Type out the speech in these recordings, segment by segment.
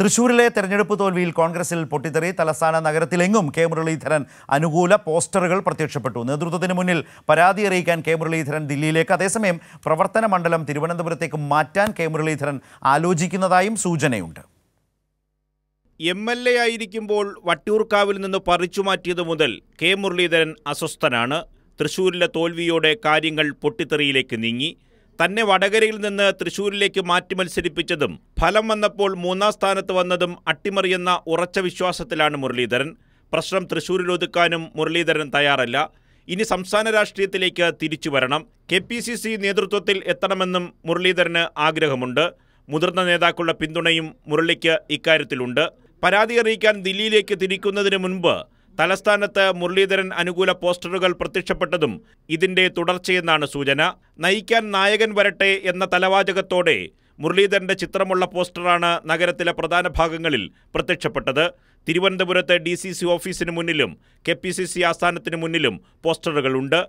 തൃശൂരിലെ തെരഞ്ഞെടുപ്പ് തോൽവിയിൽ കോൺഗ്രസിൽ പൊട്ടിത്തെറി തലസ്ഥാന നഗരത്തിലെങ്ങും കെ മുരളീധരൻ അനുകൂല പോസ്റ്ററുകൾ പ്രത്യക്ഷപ്പെട്ടു നേതൃത്വത്തിന് മുന്നിൽ പരാതി അറിയിക്കാൻ കെ മുരളീധരൻ ദില്ലിയിലേക്ക് അതേസമയം പ്രവർത്തന മണ്ഡലം തിരുവനന്തപുരത്തേക്ക് മാറ്റാൻ കെ മുരളീധരൻ ആലോചിക്കുന്നതായും സൂചനയുണ്ട് എം എൽ എ ആയിരിക്കുമ്പോൾ വട്ടിയൂർക്കാവിൽ നിന്ന് പറിച്ചു മാറ്റിയത് മുതൽ കെ മുരളീധരൻ അസ്വസ്ഥനാണ് തൃശൂരിലെ തോൽവിയോടെ കാര്യങ്ങൾ പൊട്ടിത്തെറിയിലേക്ക് നീങ്ങി തന്നെ വടകരയിൽ നിന്ന് തൃശൂരിലേക്ക് മാറ്റി മത്സരിപ്പിച്ചതും ഫലം വന്നപ്പോൾ മൂന്നാം സ്ഥാനത്ത് വന്നതും അട്ടിമറിയുന്ന ഉറച്ച വിശ്വാസത്തിലാണ് മുരളീധരൻ പ്രശ്നം തൃശൂരിൽ ഒതുക്കാനും മുരളീധരൻ തയ്യാറല്ല ഇനി സംസ്ഥാന രാഷ്ട്രീയത്തിലേക്ക് തിരിച്ചു വരണം കെ പി സി സി നേതൃത്വത്തിൽ എത്തണമെന്നും മുരളീധരന് ആഗ്രഹമുണ്ട് മുതിർന്ന നേതാക്കളുടെ പിന്തുണയും മുരളിക്ക് ഇക്കാര്യത്തിലുണ്ട് പരാതി അറിയിക്കാൻ ദില്ലിയിലേക്ക് തിരിക്കുന്നതിന് മുൻപ് തലസ്ഥാനത്ത് മുരളീധരൻ അനുകൂല പോസ്റ്ററുകൾ പ്രത്യക്ഷപ്പെട്ടതും ഇതിന്റെ തുടർച്ചയെന്നാണ് സൂചന നയിക്കാൻ നായകൻ വരട്ടെ എന്ന തലവാചകത്തോടെ മുരളീധരന്റെ ചിത്രമുള്ള പോസ്റ്ററാണ് നഗരത്തിലെ പ്രധാന ഭാഗങ്ങളിൽ പ്രത്യക്ഷപ്പെട്ടത് തിരുവനന്തപുരത്ത് ഡി സി സി ഓഫീസിന് മുന്നിലും കെ പി സി സി ആസ്ഥാനത്തിന് മുന്നിലും പോസ്റ്ററുകളുണ്ട്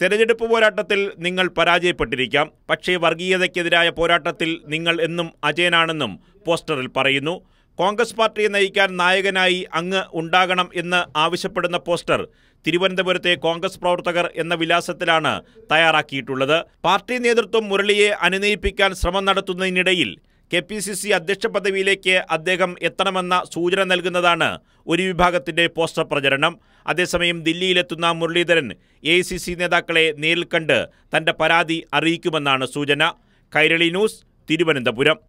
തെരഞ്ഞെടുപ്പ് പോരാട്ടത്തിൽ നിങ്ങൾ പരാജയപ്പെട്ടിരിക്കാം പക്ഷേ വർഗീയതയ്ക്കെതിരായ പോരാട്ടത്തിൽ നിങ്ങൾ എന്നും അജയനാണെന്നും പോസ്റ്ററിൽ പറയുന്നു കോൺഗ്രസ് പാർട്ടിയെ നയിക്കാൻ നായകനായി അങ്ങ് ഉണ്ടാകണം എന്ന് ആവശ്യപ്പെടുന്ന പോസ്റ്റർ തിരുവനന്തപുരത്തെ കോൺഗ്രസ് പ്രവർത്തകർ എന്ന വിലാസത്തിലാണ് തയ്യാറാക്കിയിട്ടുള്ളത് പാർട്ടി നേതൃത്വം മുരളിയെ അനുനയിപ്പിക്കാൻ ശ്രമം നടത്തുന്നതിനിടയിൽ കെ പി സി സി അധ്യക്ഷ പദവിയിലേക്ക് അദ്ദേഹം എത്തണമെന്ന സൂചന നൽകുന്നതാണ് ഒരു വിഭാഗത്തിന്റെ പോസ്റ്റർ പ്രചരണം അതേസമയം ദില്ലിയിലെത്തുന്ന മുരളീധരൻ എ സി സി നേതാക്കളെ നേരിൽ കണ്ട് തന്റെ പരാതി അറിയിക്കുമെന്നാണ് സൂചന കൈരളി ന്യൂസ് തിരുവനന്തപുരം